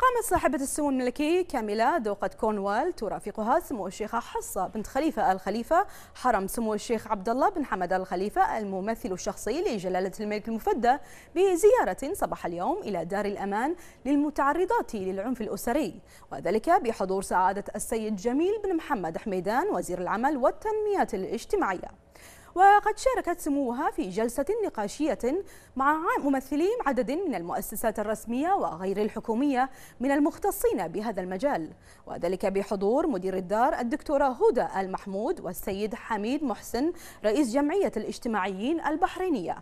قامت صاحبة السمو الملكي كاملة دوقة كورنوال ترافقها سمو الشيخة حصة بنت خليفة الخليفة حرم سمو الشيخ عبد الله بن حمد الخليفة الممثل الشخصي لجلالة الملك المفدى بزيارة صباح اليوم إلى دار الأمان للمتعرضات للعنف الأسري وذلك بحضور سعادة السيد جميل بن محمد حميدان وزير العمل والتنمية الاجتماعية وقد شاركت سموها في جلسة نقاشية مع ممثلي عدد من المؤسسات الرسمية وغير الحكومية من المختصين بهذا المجال وذلك بحضور مدير الدار الدكتورة هدى المحمود والسيد حميد محسن رئيس جمعية الاجتماعيين البحرينية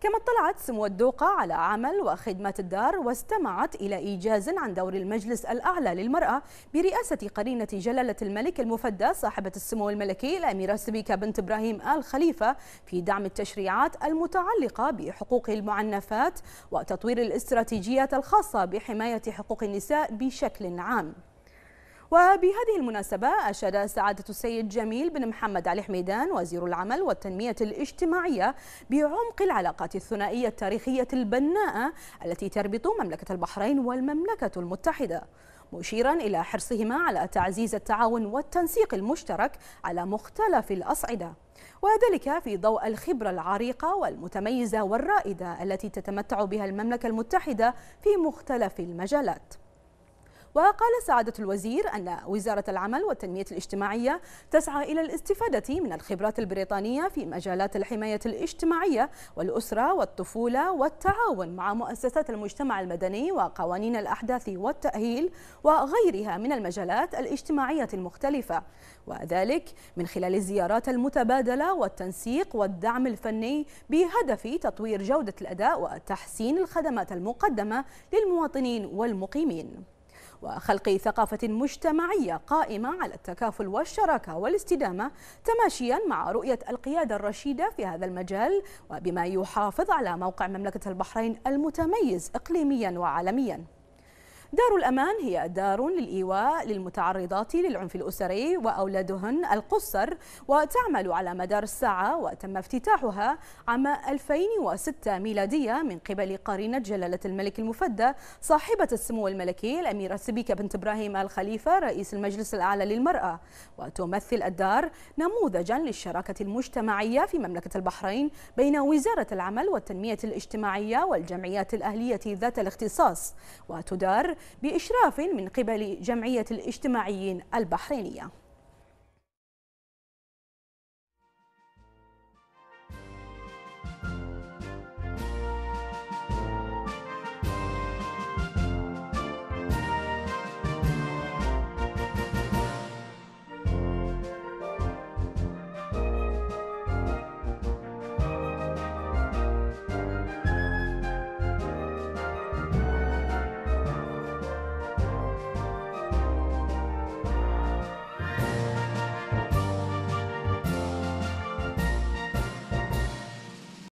كما اطلعت سمو الدوقة على عمل وخدمات الدار واستمعت إلى إيجاز عن دور المجلس الأعلى للمرأة برئاسة قرينة جلالة الملك المفدى صاحبة السمو الملكي الأميرة سبيكة بنت إبراهيم آل خليفة في دعم التشريعات المتعلقة بحقوق المعنفات وتطوير الاستراتيجيات الخاصة بحماية حقوق النساء بشكل عام وبهذه المناسبة أشاد سعادة السيد جميل بن محمد علي حميدان وزير العمل والتنمية الاجتماعية بعمق العلاقات الثنائية التاريخية البناءة التي تربط مملكة البحرين والمملكة المتحدة مشيرا إلى حرصهما على تعزيز التعاون والتنسيق المشترك على مختلف الأصعدة وذلك في ضوء الخبرة العريقة والمتميزة والرائدة التي تتمتع بها المملكة المتحدة في مختلف المجالات وقال سعادة الوزير أن وزارة العمل والتنمية الاجتماعية تسعى إلى الاستفادة من الخبرات البريطانية في مجالات الحماية الاجتماعية والأسرة والطفولة والتعاون مع مؤسسات المجتمع المدني وقوانين الأحداث والتأهيل وغيرها من المجالات الاجتماعية المختلفة وذلك من خلال الزيارات المتبادلة والتنسيق والدعم الفني بهدف تطوير جودة الأداء وتحسين الخدمات المقدمة للمواطنين والمقيمين وخلق ثقافة مجتمعية قائمة على التكافل والشراكة والاستدامة تماشيا مع رؤية القيادة الرشيدة في هذا المجال وبما يحافظ على موقع مملكة البحرين المتميز إقليميا وعالميا دار الأمان هي دار للإيواء للمتعرضات للعنف الأسري وأولادهن القُصّر وتعمل على مدار الساعة وتم افتتاحها عام 2006 ميلادية من قبل قرينة جلالة الملك المفدى صاحبة السمو الملكي الأميرة سبيكة بنت إبراهيم الخليفة رئيس المجلس الأعلى للمرأة وتمثل الدار نموذجا للشراكة المجتمعية في مملكة البحرين بين وزارة العمل والتنمية الاجتماعية والجمعيات الأهلية ذات الاختصاص وتدار بإشراف من قبل جمعية الاجتماعيين البحرينية